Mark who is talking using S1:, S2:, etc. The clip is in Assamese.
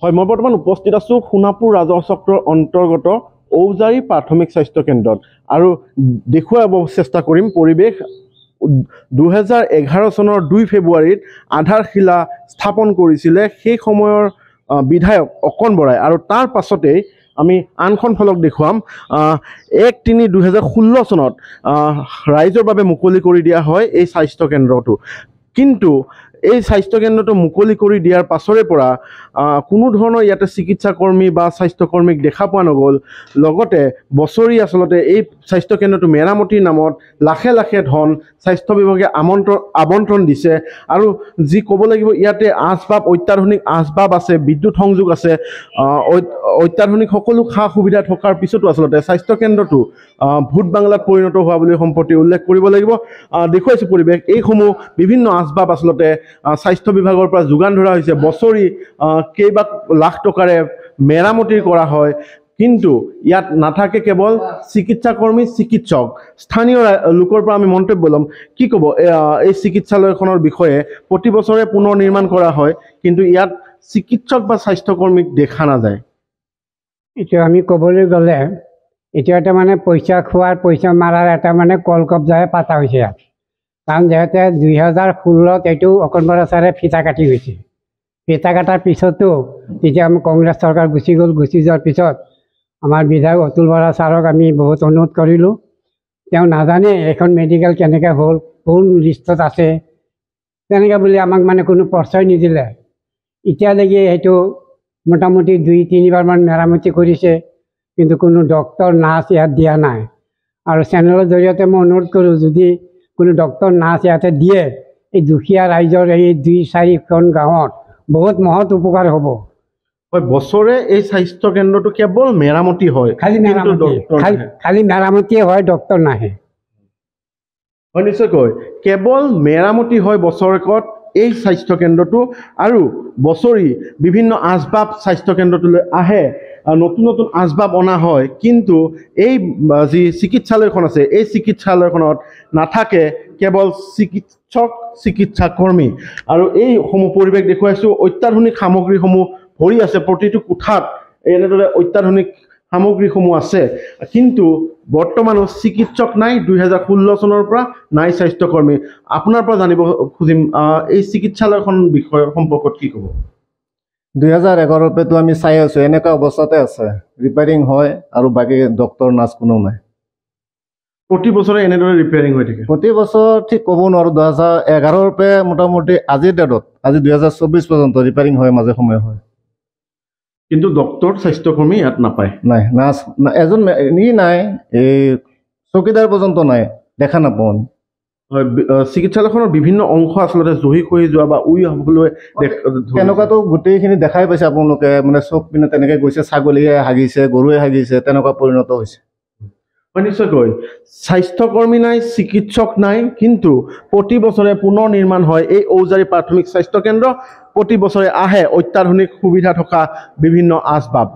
S1: হয় মই বৰ্তমান উপস্থিত আছোঁ সোণাপুৰ ৰাজহ চক্ৰৰ অন্তৰ্গত ঔজাৰী প্ৰাথমিক স্বাস্থ্য কেন্দ্ৰত আৰু দেখুৱাব চেষ্টা কৰিম পৰিৱেশ দুহেজাৰ এঘাৰ চনৰ দুই ফেব্ৰুৱাৰীত আধাৰশিলা স্থাপন কৰিছিলে সেই সময়ৰ বিধায়ক অকণ বৰাই আৰু তাৰ পাছতেই আমি আনখন ফলক দেখুৱাম এক তিনি দুহেজাৰ ষোল্ল চনত ৰাইজৰ বাবে মুকলি কৰি দিয়া হয় এই স্বাস্থ্যকেন্দ্ৰটো কিন্তু এই স্বাস্থ্যকেন্দ্ৰটো মুকলি কৰি দিয়াৰ পাছৰে পৰা কোনো ধৰণৰ ইয়াতে চিকিৎসাকৰ্মী বা স্বাস্থ্যকৰ্মীক দেখা পোৱা নগ'ল লগতে বছৰি আচলতে এই স্বাস্থ্যকেন্দ্ৰটো মেৰামতিৰ নামত লাখে লাখে ধন স্বাস্থ্য বিভাগে আমন্ত্ৰণ আমন্ত্ৰণ দিছে আৰু যি ক'ব লাগিব ইয়াতে আচবাব অত্যাধুনিক আচবাব আছে বিদ্যুৎ সংযোগ আছে অত্যাধুনিক সকলো সা সুবিধা থকাৰ পিছতো আচলতে স্বাস্থ্যকেন্দ্ৰটো ভোট বাংলাত পৰিণত হোৱা বুলি সম্প্ৰতি উল্লেখ কৰিব লাগিব দেখুৱাইছোঁ পৰিৱেশ এইসমূহ বিভিন্ন আচবাব আচলতে স্বাস্থ্য বিভাগৰ পৰা যোগান ধৰা হৈছে বছৰি কেইবা লাখ টকাৰে মেৰামতি কৰা হয় কিন্তু ইয়াত নাথাকে কেৱল চিকিৎসাকৰ্মী চিকিৎসক স্থানীয় লোকৰ পৰা আমি মন্তব্য ল'ম কি ক'ব এই চিকিৎসালয়খনৰ বিষয়ে প্ৰতি বছৰে পুনৰ নিৰ্মাণ কৰা হয় কিন্তু ইয়াত চিকিৎসক বা স্বাস্থ্যকৰ্মীক দেখা নাযায়
S2: এতিয়া আমি ক'বলৈ গ'লে এতিয়া তাৰমানে পইচা খোৱাৰ পইচা মাৰাৰ এটা মানে কলকব্জাৰে পাতা হৈছে ইয়াত কাৰণ যিহেতু দুহেজাৰ ষোল্লত এইটো অকণ বৰা ছাৰে ফিটা কাটি গৈছে ফিটা কটাৰ পিছতো তেতিয়া কংগ্ৰেছ চৰকাৰ গুচি গ'ল গুচি যোৱাৰ পিছত আমাৰ বিধায়ক অতুল বৰা ছাৰক আমি বহুত অনুৰোধ কৰিলোঁ তেওঁ নাজানে এইখন মেডিকেল কেনেকৈ হ'ল কোন লিষ্টত আছে তেনেকৈ বুলি আমাক মানে কোনো প্ৰশ্ৰয় নিদিলে এতিয়ালৈকে সেইটো মোটামুটি দুই তিনিবাৰমান মেৰামতি কৰিছে কিন্তু কোনো ডক্তৰ নাৰ্ছ ইয়াত দিয়া নাই আৰু চেনেলৰ জৰিয়তে মই অনুৰোধ কৰোঁ যদি কোনো ডক্টৰ নাৰ্ছ ইয়াতে দিয়ে এই দুখীয়া ৰাইজৰ এই দুই চাৰিখন গাঁৱত বহুত মহৎ উপকাৰ হ'ব
S1: হয় বছৰে এই স্বাস্থ্য কেন্দ্ৰটো কেৱল মেৰামতি হয় খালী মেৰামতি খালী মেৰামতিয়ে হয় ডক্টৰ নাহে হয় নিশ্চয়কৈ কেৱল মেৰামতি হয় বছৰেকত এই স্বাস্থ্য কেন্দ্ৰটো আৰু বছৰি বিভিন্ন আচবাব স্বাস্থ্য কেন্দ্ৰটোলৈ আহে নতুন নতুন আচবাব অনা হয় কিন্তু এই যি চিকিৎসালয়খন আছে এই চিকিৎসালয়খনত নাথাকে কেৱল চিকিৎসক চিকিৎসা কৰ্মী আৰু এইসমূহ পৰিৱেশ দেখুৱাইছোঁ অত্যাধুনিক সামগ্ৰীসমূহ ভৰি আছে প্ৰতিটো কোঠাত এনেদৰে অত্যাধুনিক সামগ্ৰীসমূহ আছে কিন্তু বৰ্তমানো চিকিৎসক নাই দুহেজাৰ ষোল্ল চনৰ পৰা নাই স্বাস্থ্যকৰ্মী আপোনাৰ পৰা জানিব খুজিম এই চিকিৎসালয়খন বিষয়ৰ সম্পৰ্কত কি ক'ব
S3: দুহেজাৰ এঘাৰৰ পৰাতো আমি চাই আছোঁ এনেকুৱা অৱস্থাতে আছে ৰিপেয়াৰিং হয় আৰু বাকী ডক্তৰ নাৰ্ছ কোনো নাই প্ৰতি বছৰে এনেদৰে ৰিপেয়াৰিং হৈ থাকে প্ৰতি বছৰ ঠিক ক'ব নোৱাৰোঁ দুহেজাৰ এঘাৰৰ পৰা মোটামুটি আজিৰ ডেটত আজি দুহেজাৰ চৌব্বিছ পৰ্যন্ত ৰিপেয়াৰিং হয় মাজে সময়ে হয় কিন্তু ডক্তৰ স্বাস্থ্যকৰ্মী ইয়াত নাপায় নাই নাৰ্ছ এজন ই নাই এই চকীদাৰ পৰ্যন্ত নাই দেখা নাপাওঁ আমি চিকিৎসালয়খনৰ বিভিন্ন অংশ আচলতে জহি খহি যোৱা বা উই হ'বলৈ তেনেকুৱাতো গোটেইখিনি দেখাই পাইছে আপোনালোকে মানে চব পিনে তেনেকৈ গৈছে ছাগলীয়ে হাগিছে গৰুৱে হাগিছে তেনেকুৱা পৰিণত হৈছে হয় নিশ্চয়কৈ স্বাস্থ্যকৰ্মী নাই চিকিৎসক নাই কিন্তু প্ৰতি বছৰে পুনৰ
S1: নিৰ্মাণ হয় এই ঔজাৰী প্ৰাথমিক স্বাস্থ্য কেন্দ্ৰ প্ৰতি বছৰে আহে অত্যাধুনিক সুবিধা থকা বিভিন্ন আচবাব